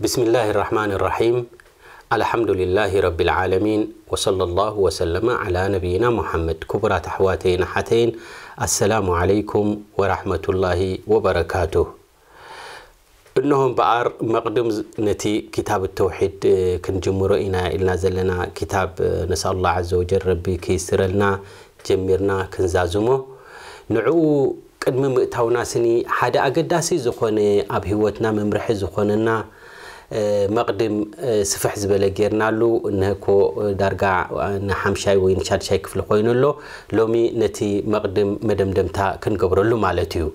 بسم الله الرحمن الرحيم الحمد لله رب العالمين وصلى الله وسلم على نبينا محمد كبرى تحواتين حتين السلام عليكم ورحمة الله وبركاته إنهم بعار مقدم نتي كتاب التوحيد كن إنا إلنا زلنا كتاب نسأل الله عز وجل ربي كيسر لنا جميرنا كنزازمو نعو ቅድሚ ምእታውና ስኒ حدا ኣገዳሲ زخوني أبهوتنا ممرح زخوننا መቅድም ስፍሕ ዝበለ ጌርናሉ ንህኮ ዳርጋ ንሓምሻይ ወይ ንሻድሻይ ክፍሊ ኮይኑ ኣሎ ሎሚ ነቲ መቕድም መደምደምታ ክንገብረሉ ማለት እዩ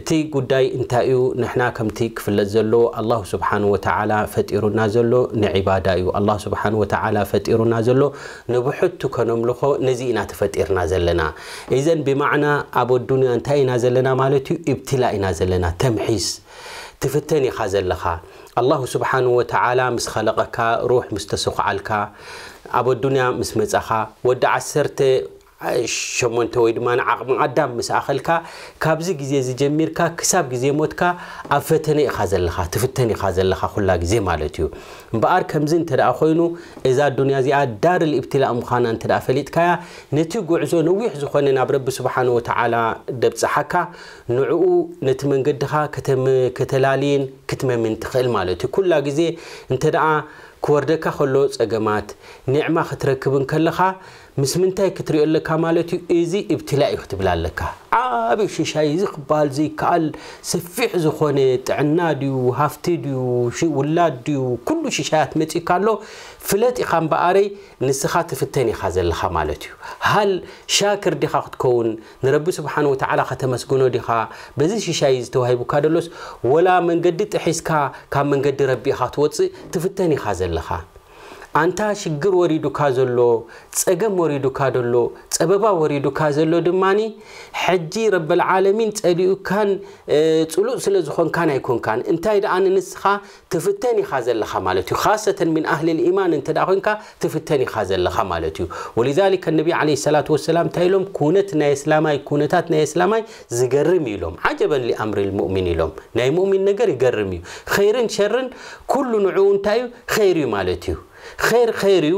እቲ ጉዳይ እንታይ እዩ ንሕና ከምቲ ክፍለጥ ዘሎ ኣላሁ ስብሓን ወተዓላ ፈጢሩና ዘሎ ንዒባዳ እዩ ኣላ ስብሓን ወተዓላ ፈጢሩና ዘሎ ንብሕቱ ከነምልኾ ነዚ ኢና ተፈጢርና ዘለና እዘን ብማዕና ኣብ ኣዱንያ እንታይ ኢና ዘለና ማለት እዩ እብትላ ኢና ዘለና ተምሒስ ትፍተን ኢኻ ዘለኻ الله سبحانه وتعالى مس خلقك روح مستسخ عالك أبو الدنيا مس مزخا ود عسرت ሸሞንተ ወይ ድማ ዓቕሚ ኣዳም ምስ ኣኸልካ ካብዚ ግዜ ዝጀሚርካ ክሳብ ግዜ ሞትካ ኣብ ፈተነ ኢኻ ዘለኻ ትፍተን ኢኻ ዘለኻ ኩላ ግዜ ማለት እዩ እምበኣር ከምዚ እንተ ደኣ ኮይኑ እዛ ዱንያ እዚኣ ዳር ልእብትላእ ምዃና እንተ ደኣ ፈሊጥካያ ነቲ ጉዕዞ ነዊሕ ዝኾነ ናብ ረቢ ስብሓን ወተዓላ ደብፅሓካ ንዕኡ ነቲ መንገድኻ ከተላልየን ክትመምን ትኽእል ማለት እዩ ኩላ ግዜ እንተ ደኣ ክወርደካ ከሎ ፀገማት ኒዕማ ክትረክብን ከለኻ مسمنتاي كتري الله كمالتي إزي ابتلاء يختبل لك عابي شيشاي زي قبال زي كال سفيح زخوني تعنادي وهافتدي وشي ولادي وكل شيشايات متي كالو فلات إخان بقاري نسخات فتاني خازل لك هل شاكر ديخا كون نربي سبحانه وتعالى ختمسقونو ديخا بزي شيشاي زتوهيبو كادلوس ولا من قد تحسكا كان من قد ربي خاتوتي تفتاني خازل لك أنت شجر وريد كازلو تسجم وريد كادلو تسببا وريد كازلو دماني حجي رب العالمين تأليو كان تقولوا سلزخون كان يكون كان أنت إذا أنا نسخة تفتني خازل لخمالتي خاصة من أهل الإيمان أنت دعوينك تفتني خازل لخمالتي ولذلك النبي عليه الصلاة والسلام تايلهم كونتنا إسلامي كونتاتنا إسلامي زجرم لهم عجبا لأمر المؤمن لهم ناي مؤمن نجر يجرم خيرا شرا كل نعون تايو خيري مالتيو ር ር እዩ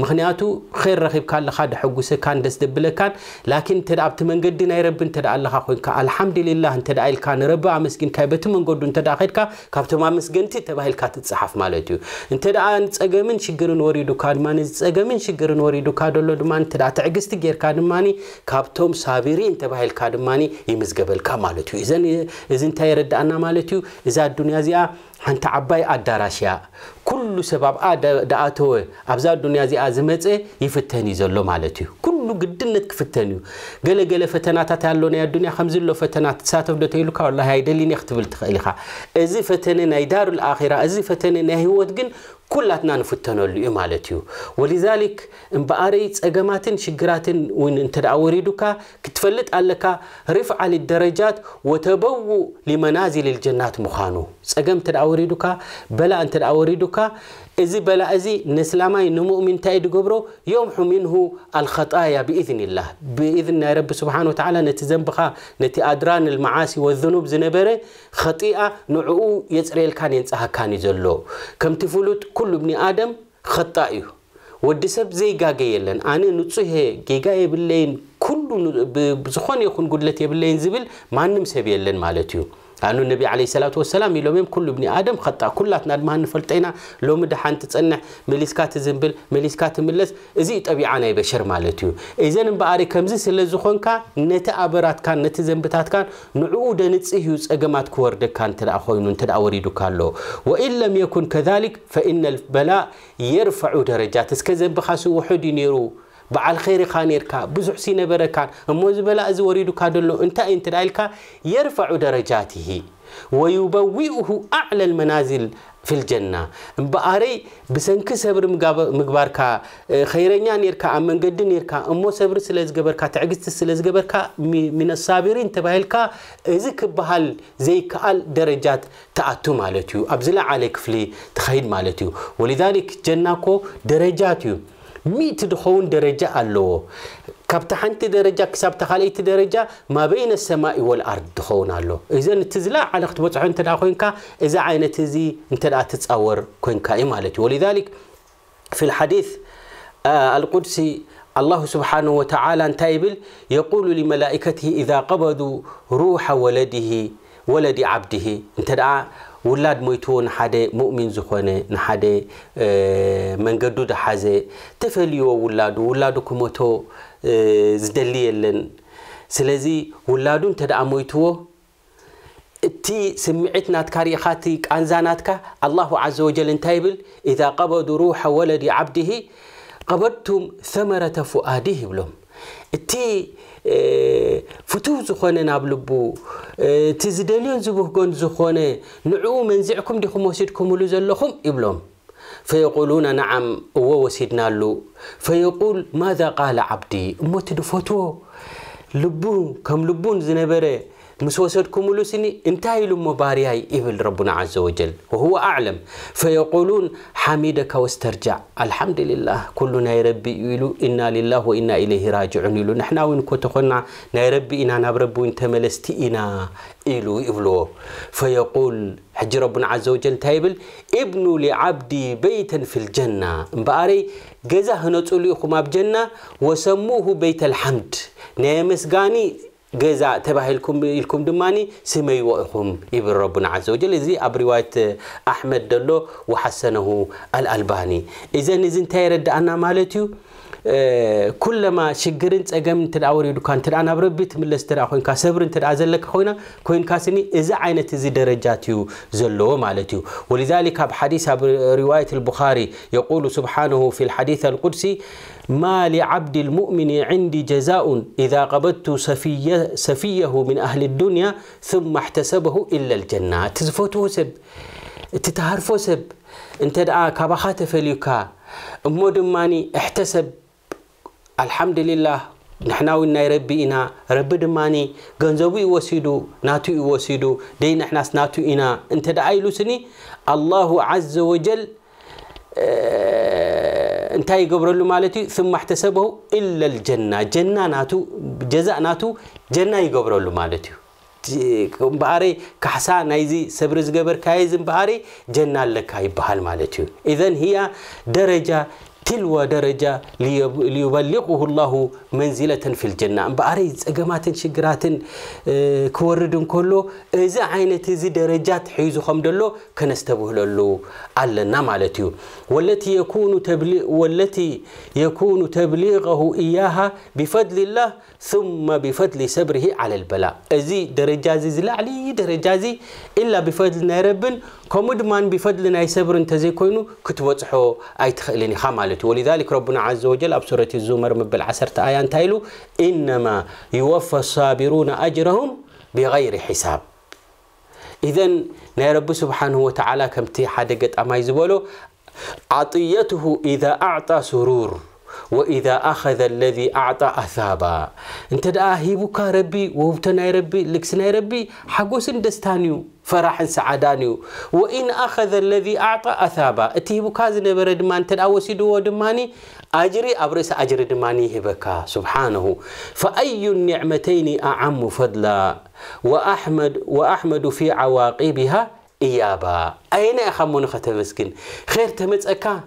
ምክንያቱ ር ረኺብካ ኣለካ ደሐጉሰካን ደስ ደብለካን ላኪን እተ ኣብቲ መንገዲ ናይ ረቢ እተ ኣለካ ኮይንካ አልሓምድልላ እተ ኢልካ ንረቢ ኣመስጊንካ በቲ መንገዱ እተ ከድካ ካብቶም ኣመስገንቲ ተባሂልካ ትፅሓፍ ማለት እዩ እንተ ፀገምን ሽግርን ወሪዱካ ድማ ፀገምን ሽግርን ወሪዱካ ሎ ድማ እተ ትዕግዝቲ ጌርካ ድማ ካብቶም ሳቢሪን ተባሂልካ ድማ ይምዝገበልካ ማለት እዩ እዚ እንታይ የረዳእና ማለት እዩ እዛ ኣዱንያ እዚኣ ሓንቲ ዓባይ ኣዳራሽ እያ ኩሉ ሰብ ኣብኣ ደኣተወ ኣብዛ ዱንያ እዚኣ ዝመፀ ይፍተን እዩ ዘሎ ማለት እዩ ኩሉ ግድነት ክፍተን እዩ ገለገለ ፈተናታት ያሎ ናይ ኣዱንያ ከምዝሎ ፈተና ትሳተፍ ዶ ተኢሉካ ወላ ኣይደሊኒ ክትብል ትኽእል ኢኻ እዚ ፈተነ ናይ ዳሩ ልኣኺራ እዚ ፈተነ ናይ ህይወት ግን كلاتنا نفتنو اللي إيه مالتيو ولذلك إن بأري تجمعات شجرات وين أنت أوريدك كتفلت عليك رفع للدرجات وتبو لمنازل الجنات مخانو تجمع أنت بلا أنت أوريدك إذا بلا إذا نسلامي نمؤمن تايد جبره يمحو منه الخطايا بإذن الله بإذن رب سبحانه وتعالى نتزنبخا نتي أدران المعاصي والذنوب زنبرة خطيئة نعو يسري الكان ينسها كان يزلو كم تفلت كل ابن آدم خطائه ودسب زي جاجي لن أنا نتصه جيجاي باللين كل بزخان يخون قلت يبلين زبل ما نمسه بيلن مالتيو ኣኑ ነቢ ለ ሰላት ወሰላም ኢሎም እዮም ኩሉ ብኒ ኣደም ኸጣ ኩላትና ድማ ንፈልጦ ኢና ሎሚ ድሓን ትፀንሕ መሊስካ ትዝንብል መሊስካ ትምለስ እዚ ጠቢዓ ናይ በሸር ማለት እዩ እዘን እምበኣሪ ከምዚ ስለ ዝኾንካ ነቲ ኣበራትካን ነቲ ዘንብታትካን ንዕኡ ደንፅህ እዩ ፀገማት ክወርደካ እንተ ኮይኑ እንተ ወሪዱካ ኣሎ ወኢን ለም የኩን ከሊክ ፈኢነ በላእ የርፈዑ ደረጃት እስከ ዘንብኻሲ ውሑድ እዩ ነይሩ በዓል خير ኢኻ ነርካ ብዙሕ ሲነበረካን እሞ ዝበላ እዚ ወሪዱካ ደሎ እንታይ እዩ እንትዳ ኢልካ የርፈዑ ደረጃትሂ ወዩበዊኡሁ አዕለ ልመናዝል في الجنة بأري بسنك سبر مقبارك خيرنيا نيركا أمن قد نيركا أمو سبر سلز قبركا تعقست سلز قبركا من الصابرين تبهلكا إذك بهال زي كأل درجات تأتو مالتيو أبزلا عليك فلي تخيد مالتيو ولذلك جنة كو درجاتيو ميت دخون درجة الله كابتحنت درجة كسبت خليت درجة ما بين السماء والأرض دخون الله إذا تزلع على خطبات عن تلاقينك إذا عين تزي أنت لا تتصور كونك إمالتي إيه ولذلك في الحديث آه القدسي الله سبحانه وتعالى تايبل يقول لملائكته إذا قبضوا روح ولده ولد عبده أنت ውላድ ሞይቱ ንሓደ ሙእሚን ዝኾነ ንሓደ መንገዱ ድሓዘ ተፈልይዎ ውላዱ ውላዱ ክመቶ ዝደሊ የለን ስለዚ ውላዱ እንተ ደኣ ሞይትዎ እቲ ስምዒት ናትካ ሪኢኻ እቲ ቃንዛ ናትካ ኣላሁ ዘ ወጀል እንታይ ይብል ኢዛ ቀበዱ ሩሓ ወለዲ ዓብድሂ ቀበድቱም ሰመረተ ፉኣዲህ ይብሎም እቲ ፍቱህ ዝኾነ ናብ ልቡ እቲ ዝደልዮን ዝብህጎን ዝኾነ ንዕኡ መንዚዕኩም ዲኹም ወሲድኩምሉ ዘለኹም ይብሎም ፈየቁሉና ነዓም እዎ ወሲድናሉ ፈየቁል ማዛ ቃል ዓብዲ እሞቲ ድፈትዎ ልቡ ከም ልቡን ዝነበረ مس وسدكم لسني انتهى لهم بارياي إبل ربنا عز وجل وهو أعلم فيقولون حميدك واسترجع الحمد لله كلنا يا ربي يلو إنا لله وإنا إليه راجعون يلو نحن وين كتخنا يا إنا نبرب وإنت ملستي إنا إلو إبلو فيقول حج ربنا عز وجل تايبل ابن لعبدي بيتا في الجنة باري جزاه نتقول لكم أبجنة وسموه بيت الحمد نامس قاني جزاء تباهلكم إلكم دماني سمي وإنكم يبر ربنا عز وجل زي أب رواية أحمد دلو وحسنه الألباني إذا نزن تيرد أنا مالتيو ኩለማ ሽግርን ፀገምን እንተ ወሪዱካ እንተ ናብ ረቢ ትምለስ እንተ ኮይንካ ሰብሪ እንተ ዘለካ ኮይና ኮይንካ ስኒ እዚ ዓይነት እዚ ደረጃት እዩ ዘለዎ ማለት እዩ ወሊዛሊካ ብሓዲስ ኣብ ሪዋየት ልቡኻሪ የቁሉ ስብሓንሁ ፊ ልሓዲث አልቁድሲ ما لعبد المؤمن عندي جزاء إذا قبضت سفية سفيه من أهل الدنيا ثم احتسبه إلا الجنة تزفوت وسب تتهرفو وسب انت دعا كبخات فليكا أمو ماني احتسب الحمد لله نحن እውን ربينا رب دماني ረቢ وسيدو ناتو وسيدو ናቱ نحن ደይ إنا انت دعا يلوسني الله عز وجل ኣላሁ እንታይ ይገብረሉ ማለት እዩ ስማ ሕተሰበሁ ኢለ ልጀና ጀና ናቱ ጀዛእ ናቱ ጀና ይገብረሉ ማለት እዩ እምበኣረ ካሕሳ ናይዚ ሰብሪ ዝገበርካየ ዝምበኣረ ጀና ኣለካ ይበሃል ማለት እዩ እዘን ህያ ደረጃ تلو درجة ليبلغه الله منزلة في الجنة بأري زجمات شجرات آه، كوردن كله إذا عين تزي درجات حيز خمدلو كنستبه له على نمالتيو والتي يكون تبلغ والتي يكون تبليغه إياها بفضل الله ثم بفضل صبره على البلاء أزي درجة زي زلعلي درجة زي إلا بفضل نربن كمدمان بفضل ناي صبر كونو كوينو كتوضحه أي تخليني خمال مالت ولذلك ربنا عز وجل أب الزمر مبل عسرة تآيان تايلو إنما يوفى الصابرون أجرهم بغير حساب إذن ناي رب سبحانه وتعالى كمتي حدقت أما يزبولو عطيته إذا أعطى سرور وإذا أخذ الذي أعطى أثابا أنت دا هيبوك ربي ووبتنا ربي لكسنا ربي حقوسن دستانيو فرحن سعدانيو وإن أخذ الذي أعطى أثابا أتيبوك زنبر دمان تدا وسيدو دماني أجري أبرس أجر دماني هبكا سبحانه فأي النعمتين أعم فضلا وأحمد, وأحمد في عواقبها إيابا أين أخمون ختمسكن خير تمتأكا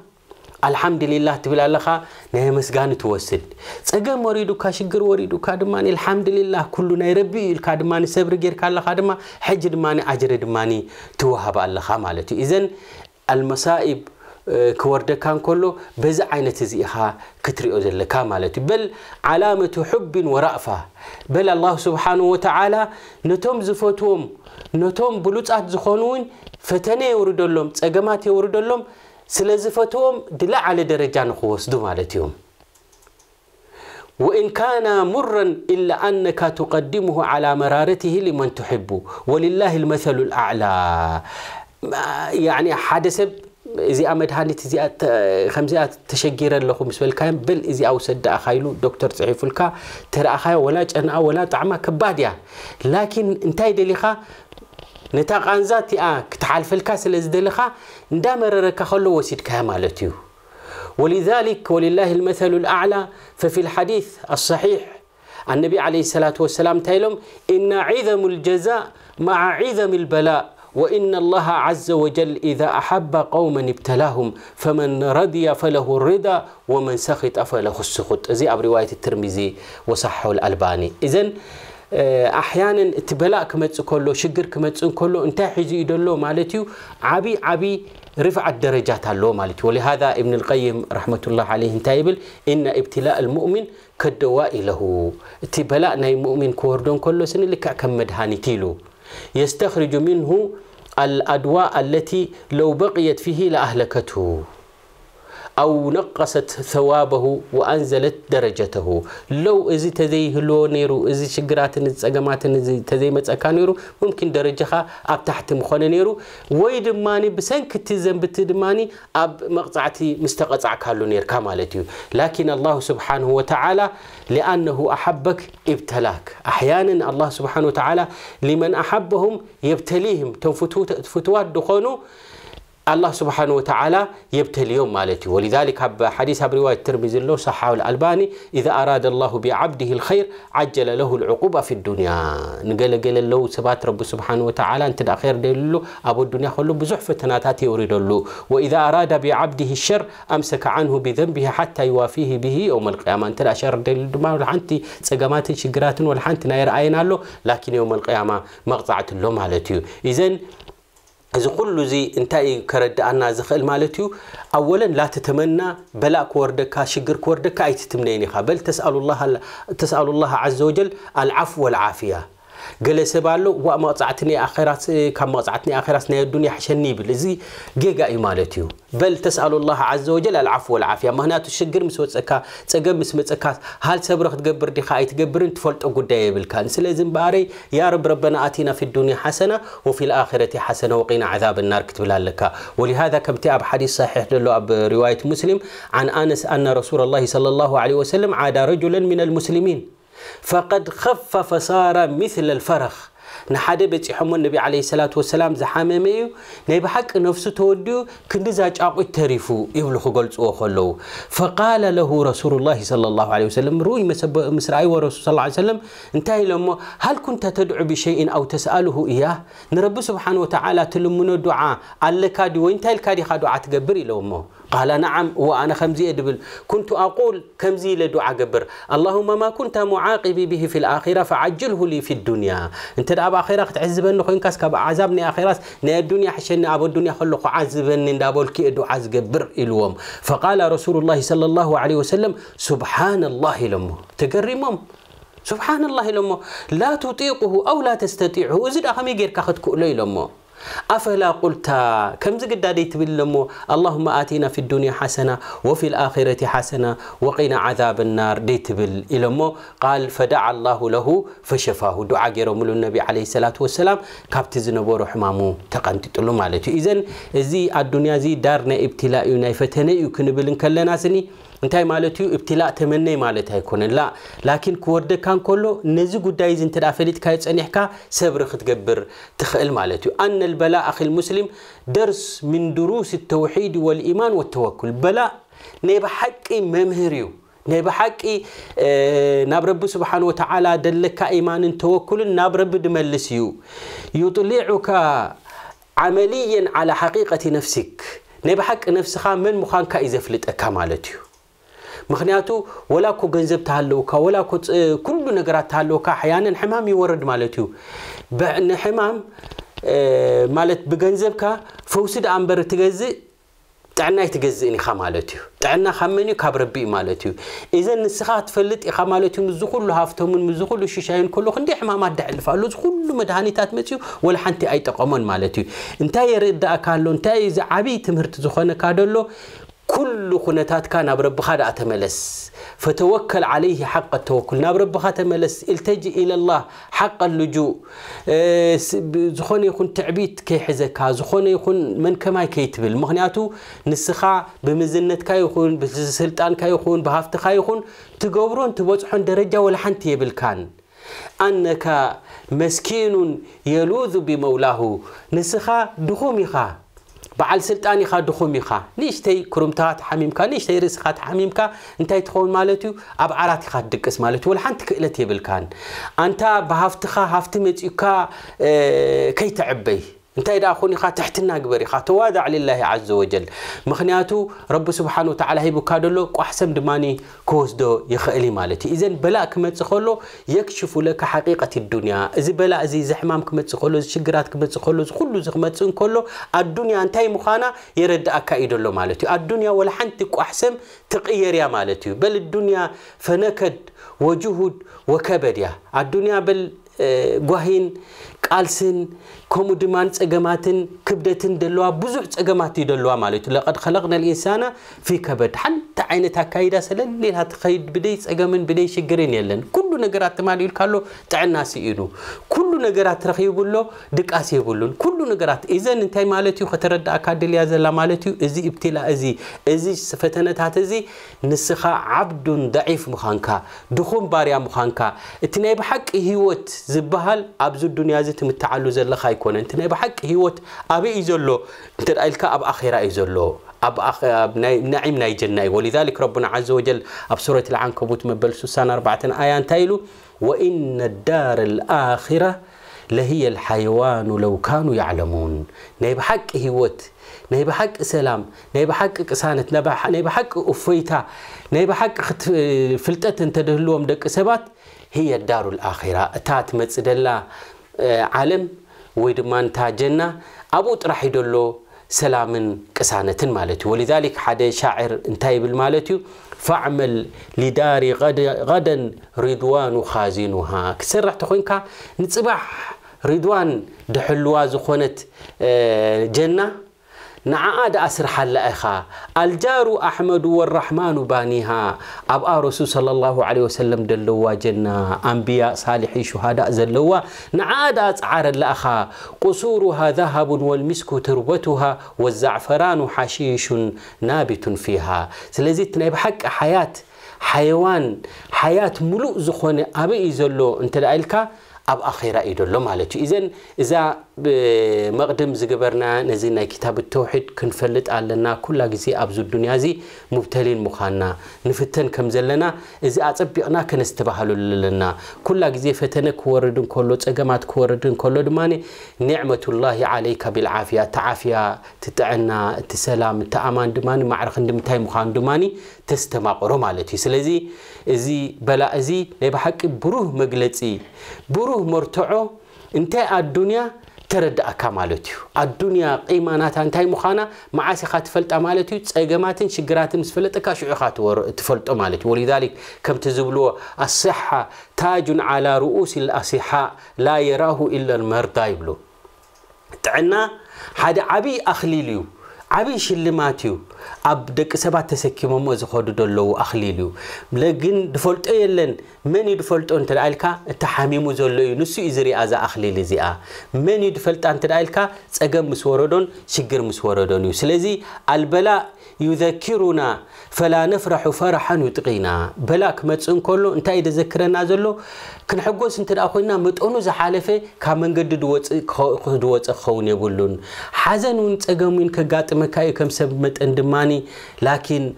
الحمد لله تبلا لخا خا نعم سجان توسل سجان وريدو كشجر وريدو كادماني الحمد لله كلنا يربي الكادماني سبر غير كلا كادما حجر ماني أجر ماني توهب الله خا مالتي إذن المصائب كان كله بز عينة زيها كتري أذل كمالتي بل علامة حب ورأفة بل الله سبحانه وتعالى نتوم زفتوم نتوم بلوت أتزخونون فتنة يوردلهم تجمعات يوردلهم سلزفتهم دلا على درجة نخوص دو مالتهم وإن كان مرا إلا أنك تقدمه على مرارته لمن تحب ولله المثل الأعلى يعني حادثب إذا أمد هانت إذا خمسة تشجير لكم بسبب الكلام بل إذا أوسد أخايلو دكتور تعرف الكا ترى أخاي ولا أنا ولا طعمة كبادية لكن انتهي دليخا ነታ ቃንዛ እቲኣ ክትሓልፈልካ ስለ ዝደለኻ እንዳመረረካ ከሎ ወሲድካያ ማለት ولذلك ولله المثل الأعلى ففي الحديث الصحيح النبي عليه الصلاة والسلام تايلوم إن عظم الجزاء مع عظم البلاء وإن الله عز وجل إذا أحب قوما ابتلاهم فمن رضي فله الرضا ومن سخط فله السخط زي أب رواية الترمذي وصحه الألباني إذن آه، أحيانا تبلاء كمتس كله شجر كمتس كله أنت حجي يدلو مالتيو عبي عبي رفع الدرجات الله مالتي ولهذا ابن القيم رحمة الله عليه تايبل إن ابتلاء المؤمن كالدواء له تبلاء ناي مؤمن كوردون كله سن لكع كم مدهانتيلو يستخرج منه الأدواء التي لو بقيت فيه لأهلكته أو نقصت ثوابه وأنزلت درجته لو إذا تذيه هلو نيرو إذا شجرات نتسجمات إذا تذي متسكانيرو ممكن درجها أب تحت مخان نيرو ويد ماني بسنك تزن بتدماني أب مقطعتي مستقطع كالو نير كمالتيو لكن الله سبحانه وتعالى لأنه أحبك ابتلاك أحيانا الله سبحانه وتعالى لمن أحبهم يبتليهم تنفتوات دخونو الله سبحانه وتعالى يبتليهم مالتي ولذلك حديث برواية الترمذي له صحة الألباني إذا أراد الله بعبده الخير عجل له العقوبة في الدنيا نقل قل له سبات رب سبحانه وتعالى أنت خير له أبو الدنيا خلو بزح فتناتاتي يريد له وإذا أراد بعبده الشر أمسك عنه بذنبه حتى يوافيه به يوم القيامة أنت الأشر دلو ما لحنتي سقمات شقرات والحنت نير آينا له لكن يوم القيامة مقطعة له مالتي إذن إذا كل زي انتهي كرد أنا زخل مالتيو أولا لا تتمنى بلا کورد كوردك شجر كوردك أي تتمنيني بل تسأل الله تسأل الله عزوجل العفو والعافية قال سبالو وما قطعتني اخرات كما قطعتني اخرات ني الدنيا حشني بلزي جيجا اي بل تسال الله عز وجل العفو والعافيه ما هناتو الشجر مسو صكا صقم مس مسكا هل صبر تقبر دي خاي تقبر انت فولت قداي بالكان سلازم باري يا رب ربنا اتينا في الدنيا حسنه وفي الاخره حسنه وقينا عذاب النار كتب لك ولهذا كم تاب حديث صحيح له اب روايه مسلم عن انس ان رسول الله صلى الله عليه وسلم عاد رجلا من المسلمين فقد خف فصار مثل الفرخ نحادي بتحمون النبي عليه الصلاة والسلام زحامة ميو حق نفسه توديو كند زاج أقو التريفو يبلو خقلت أخلو فقال له رسول الله صلى الله عليه وسلم روي مسرعي ورسول صلى الله عليه وسلم انتهي لما هل كنت تدعو بشيء أو تسأله إياه نرب سبحانه وتعالى تلمنا الدعاء قال كادي وانتهي الكادي دي خدعة تقبري لما قال نعم وأنا خمزي أدبل كنت أقول كمزي لدعاء قبر اللهم ما كنت معاقبي به في الآخرة فعجله لي في الدنيا أنت دعب آخرة تعزبني خوين كاس عذابني آخرة نا الدنيا حشن أبو الدنيا خلق عذبني دابول كي دعاء قبر إلوم فقال رسول الله صلى الله عليه وسلم سبحان الله لهم تقرمهم سبحان الله لهم لا تطيقه أو لا تستطيعه إذا أخمي غير كاخد كؤلي أفلا قلت كم زقد داديت باللمو اللهم آتينا في الدنيا حسنة وفي الآخرة حسنة وقنا عذاب النار تبل إلمو قال فدعا الله له فشفاه دعاء جرمل النبي عليه الصلاة والسلام كابت نبور حمامو تقنت تلو مالتو إذن زي الدنيا زي دارنا ابتلاء يناي فتنة يكن بلن كلنا سني انتهي مالتيو ابتلاء تمني مالت كون لا لكن كورد كان كله نزي قداي زين تدافلت كايت انيحكا صبر ختقبر تخيل مالتيو أن البلاء أخي المسلم درس من دروس التوحيد والإيمان والتوكل بلاء نيبا حقي ممهريو ናይ ብሓቂ ናብ ረቢ ስብሓን ወተዓላ ደለካ ኢማንን ተወኩልን ናብ ረቢ ድመልስ እዩ ዩጥሊዑካ ዓመልየን ዓላ ሓቂቀቲ نفسها من مخانك اذا فلت ምዃንካ ምክንያቱ ወላኮ ገንዘብ ተሃለውካ ወላኮ ኩሉ ነገራት ተሃለውካ ያነን ሕማም ይወርድ ማለት እዩ ንሕማም ማለት ብገንዘብካ ፈውሲ ደኣ እምበር ትገዝእ ጥዕናይ ትገዝእን ኢኻ ማለት እዩ ጥዕና ካብ መን እዩ ካብ ረቢ እዩ ማለት እዩ እዘን ንስኻ ትፈልጥ ኢኻ ማለት እዩ ምዝ ኩሉ ሃፍቶምን ምዝ ኩሉ ሽሻይን ከሎ ክንደ ሕማማት ዳዕልፍ ኣሎ ዝኩሉ መድሃኒታት መፅኡ ወላ ሓንቲ ኣይጠቐሞን ማለት እዩ እንታይ የርእዳእካ ኣሎ እንታይ እዚ ዓብይ ትምህርቲ ዝኾነካ ደሎ كل خنتات كان ربك دع أتملس فتوكل عليه حق التوكل ناب ربك أتملس التجئ إلى الله حق اللجوء آه، زخون يكون تعبيت كي حزكا زخون يكون من كما كيتبل مغنياتو نسخا بمزنتك يكون بسلطان بسلطانك يكون بهافت بهافتك يكون تقبرون تبوصحون درجة ولا حنت يبلكان أنك مسكين يلوذ بمولاه نسخا دخومي خا بعل سلطاني خا دخومي خا نيشتي كرمتات حميم كا نيشتي رسخات حميم كا انتي تخون مالتو اب عراتي خا دكس مالتو والحان تكئلتي بالكان انتا بهافتخا هافتميت يكا كي تعبيه انتي ده خوني خا تحتنا قبري خا توادع لله عز وجل مخنياتو رب سبحانه وتعالى هيبو كادلو كو احسن دماني كوز دو يخلي مالتي اذا بلا كمت خلو يكشف لك حقيقة الدنيا اذا بلا ازي زحمام كمت خلو شجرات كمت خلو كله زخمت كله الدنيا انتي مخانا يرد اكايدلو مالتي الدنيا ولا حنتك احسن تقير يا مالتي بل الدنيا فنكد وجهد وكبد يا الدنيا بل قاهين آه قالسن كم دمان تجمعات كبدة دلوا بزح تجمعات دلوا مالتو لقد خلقنا الإنسان في كبد حن عينة كايدا سلن لين هتخيد بدي سجمن بدي شجرين يلن كل نجارات تماليل كله تعنا سينو كل نجارات رخيب بلو دك أسيب بلون كل نجارات إذا نتاي مالتيو خطرد أكاديل يا زلا مالتيو إزي ابتلاء إزي إزي فتنة هاتزي نسخة عبد ضعيف مخانكا دخون باريا مخانكا اتناي بحق هيوت زبهل أبز الدنيا زت متعلو زلا خايكون اتناي بحق هيوت أبي إزولو ترى الكا أخيرا إزولو أب أخ أب نعيم ناي جناي ولذلك ربنا عز وجل أب سورة العنكبوت مبل سوسان أربعة آيان تايلو وإن الدار الآخرة لهي الحيوان لو كانوا يعلمون ناي بحق هيوت ناي بحق سلام ناي بحق قسانت ناي بحق أفيتا ناي بحق فلتت انتدهلوهم دك سبات هي الدار الآخرة تات متسدلا آه، عالم ويدمان تاجنا راح يدلو سلام قسانة مالتي ولذلك حدا شاعر انتهي بالمالتي فعمل لداري غدا, غدا رضوان خازنها كسرح تخوينك نصباح رضوان دحلوا زخونت جنة ንዓኣድ ኣስርሓላ ኢኻ ኣልጃሩ ኣሕመዱ ወራሕማኑ ባኒሃ ኣብኣ ረሱል صለ ላሁ ለ ወሰለም ደለዋ ጀና ኣንብያ ሳልሒ ሸሃዳእ ዘለዋ ንዓኣድ ኣፅዓረላ ኢኻ ቁሱሩሃ ذሃቡን ወልሚስኩ ትርበቱሃ ወዛዕፈራኑ ሓሺሹን ናቢቱን ፊሃ ስለዚ እቲ ናይ ብሓቂ ሓያት ሓይዋን ሓያት ሙሉእ ዝኾነ ኣበይ እዩ ዘሎ እንተ ኢልካ ኣብ ኣኼራ እዩ ደሎ ማለት እዩ እዘን እዛ مقدم زجبرنا نزينا كتاب التوحيد كنفلت علينا كل جزي أبز الدنيا زي مبتلين مخانا نفتن كم زلنا إذا أتبي أتبعنا كنستبهل لنا كل جزي فتنة كوردن كله أجمعت كوردن كله ماني نعمة الله عليك بالعافية تعافية تتعنا تسلام تأمان دماني معرخ دمتاي مخان دماني تستمع قرما لتي سلزي زي بلا زي نبحك بروه مجلتي بروه مرتعه انتهى الدنيا كتردأك مالتيو الدنيا قيمة تاي مخانا معاسي خات فلت مالتيو تسايقماتن شقراتن سفلتك شعخات تفلت مالتيو ولذلك كم تزبلو الصحة تاج على رؤوس الأصحاء لا يراه إلا المرضى يبلو تعنا هذا عبي أخليليو ዓብዪ ሽልማት እዩ ኣብ ደቂ ሰባት ተሰኪሞሞ ዝኸዱ ዘለዉ ኣኽሊል እዩ ግን ድፈልጦ የለን መን እዩ ድፈልጦ እንተ ኢልካ እቲ ሓሚሙ ዘሎ እዩ ንሱ እዩ ዝርኣ ዛ ኣኽሊል እዚኣ መን እዩ ድፈልጣ እንተ ኢልካ ፀገም ምስ ወረዶን ሽግር ምስ ወረዶን እዩ ስለዚ ኣልበላ ዩዘኪሩና ፈላ ነፍራሑ ፈራሓን ይጥቂና በላ ክመፅእ እንከሎ እንታይ እዩ ደዘክረና ዘሎ ክንሕጎስ እንተ ኮይና መጠኑ ዝሓለፈ ካብ መንገዲ ድወፅእ ክኸውን የብሉን ሓዘን እውን ፀገም ውን ከጋጥመ مكاي كم سب مت اندماني لكن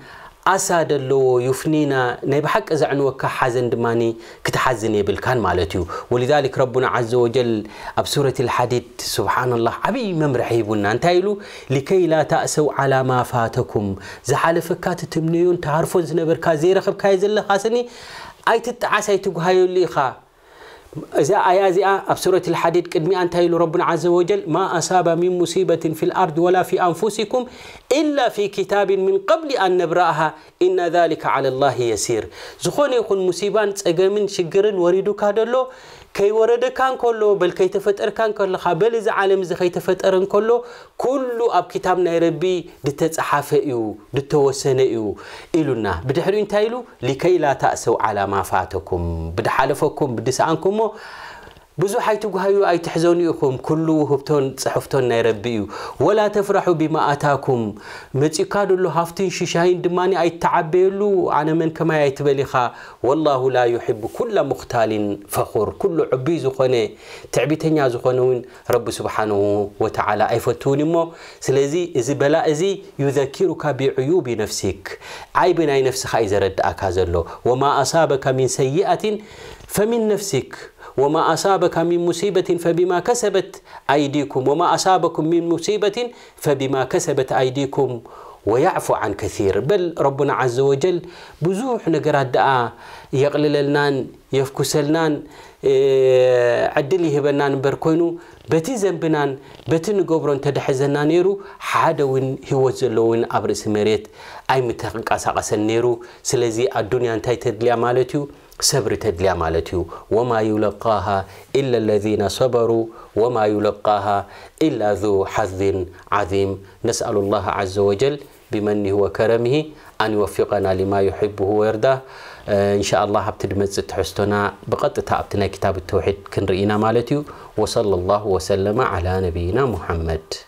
أساد اللو يفنينا نيبحك إذا عنو كحزن دماني كتحزن يبل كان مالتيو ولذلك ربنا عز وجل بسورة الحديد سبحان الله عبي ممرحي بنا انتايلو لكي لا تأسوا على ما فاتكم زحال فكات تمنيون تعرفون زنبر كازيرا خب كايزل خاسني أي تتعسى تقهايو اللي خا إذا آيازي أب سورة الحديد قدمي أنت هيلو ربنا عز وجل ما أصاب من مصيبة في الأرض ولا في أنفسكم إلا في كتاب من قبل أن نبرأها إن ذلك على الله يسير زخون يكون مصيبان تسقمين شقرن وريدو كادلو ከይወረደካ እንከሎ በል ከይተፈጠርካ እንከለኻ በል እዚ ዓለም እዚ ከይተፈጠረ እንከሎ ኩሉ ኣብ ክታብ ናይ ረቢ ድተፀሓፈ እዩ ድተወሰነ እዩ ኢሉና ብድሕሪኡ እንታይ ኢሉ ሊከይላ ተእሰው ዓላማ ፋተኩም ብድሓለፈኩም ብድስኣንኩምሞ بزو حيتو غايو اي تحزونيكم كلو هبتون صحفتون نيربيو ولا تفرحوا بما اتاكم مزي كادو لو هافتين شيشاين دماني اي تعبيلو انا من كما اي يتبليخا والله لا يحب كل مختال فخور كل عبي زخوني تعبيتنيا زخونون رب سبحانه وتعالى اي فتوني مو سلازي ازي بلا ازي يذكرك بعيوب نفسك اي بناي نفسك اي زرد اكازلو وما اصابك من سيئة فمن نفسك وما أصابك من مصيبة فبما كسبت أيديكم وما أصابكم من مصيبة فبما كسبت أيديكم ويعفو عن كثير بل ربنا عز وجل بزوح نقرات دعا يقلللنان يفكسلنان إيه، عدل يهبنا نبر كوينو بتي زنبنان بتي نقبرون تدحزنا نيرو حدا ون هو زلون أبرس مريت أي متقاس قسن نيرو سلزي الدنيا انتهت ليا مالتيو صبر تدليا مالتيو وما يلقاها إلا الذين صبروا وما يلقاها إلا ذو حظ عظيم نسأل الله عز وجل بمنه وكرمه أن يوفقنا لما يحبه ويرضاه آه، إن شاء الله هبتدمت تحستنا بقد تعبتنا كتاب التوحيد كن رئينا مالتيو وصلى الله وسلم على نبينا محمد